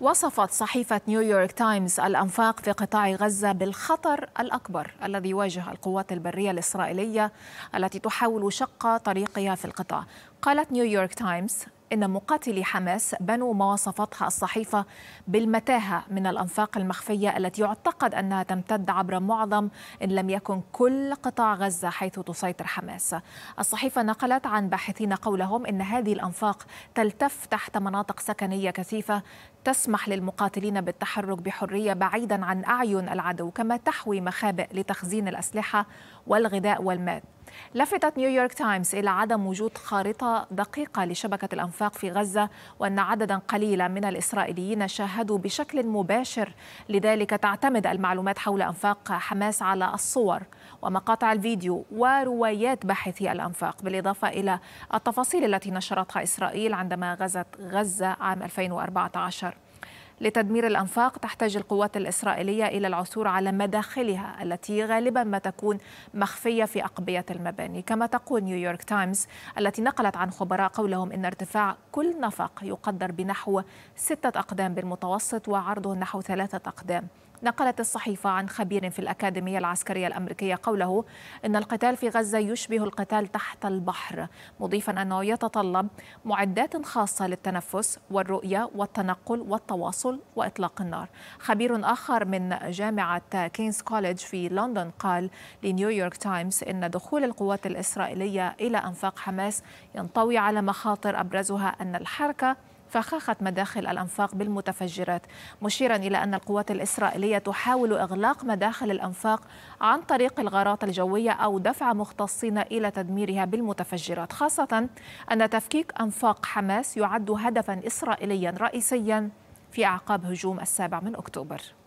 وصفت صحيفة نيويورك تايمز الأنفاق في قطاع غزة بالخطر الأكبر الذي يواجه القوات البرية الإسرائيلية التي تحاول شق طريقها في القطاع قالت نيويورك تايمز إن مقاتلي حماس بنوا ما وصفتها الصحيفة بالمتاهة من الأنفاق المخفية التي يعتقد أنها تمتد عبر معظم إن لم يكن كل قطاع غزة حيث تسيطر حماس الصحيفة نقلت عن باحثين قولهم إن هذه الأنفاق تلتف تحت مناطق سكنية كثيفة تسمح للمقاتلين بالتحرك بحرية بعيدا عن أعين العدو كما تحوي مخابئ لتخزين الأسلحة والغذاء والماء لفتت نيويورك تايمز إلى عدم وجود خارطة دقيقة لشبكة الأنفاق في غزة وأن عددا قليلا من الإسرائيليين شاهدوا بشكل مباشر لذلك تعتمد المعلومات حول أنفاق حماس على الصور ومقاطع الفيديو وروايات باحثي الأنفاق بالإضافة إلى التفاصيل التي نشرتها إسرائيل عندما غزت غزة عام 2014 لتدمير الأنفاق تحتاج القوات الإسرائيلية إلى العثور على مداخلها التي غالبا ما تكون مخفية في أقبية المباني كما تقول نيويورك تايمز التي نقلت عن خبراء قولهم إن ارتفاع كل نفق يقدر بنحو ستة أقدام بالمتوسط وعرضه نحو ثلاثة أقدام نقلت الصحيفة عن خبير في الأكاديمية العسكرية الأمريكية قوله أن القتال في غزة يشبه القتال تحت البحر مضيفا أنه يتطلب معدات خاصة للتنفس والرؤية والتنقل والتواصل وإطلاق النار خبير آخر من جامعة كينز كوليدج في لندن قال لنيويورك تايمز إن دخول القوات الإسرائيلية إلى أنفاق حماس ينطوي على مخاطر أبرزها أن الحركة فخاخت مداخل الأنفاق بالمتفجرات مشيرا إلى أن القوات الإسرائيلية تحاول إغلاق مداخل الأنفاق عن طريق الغارات الجوية أو دفع مختصين إلى تدميرها بالمتفجرات خاصة أن تفكيك أنفاق حماس يعد هدفا إسرائيليا رئيسيا في أعقاب هجوم السابع من أكتوبر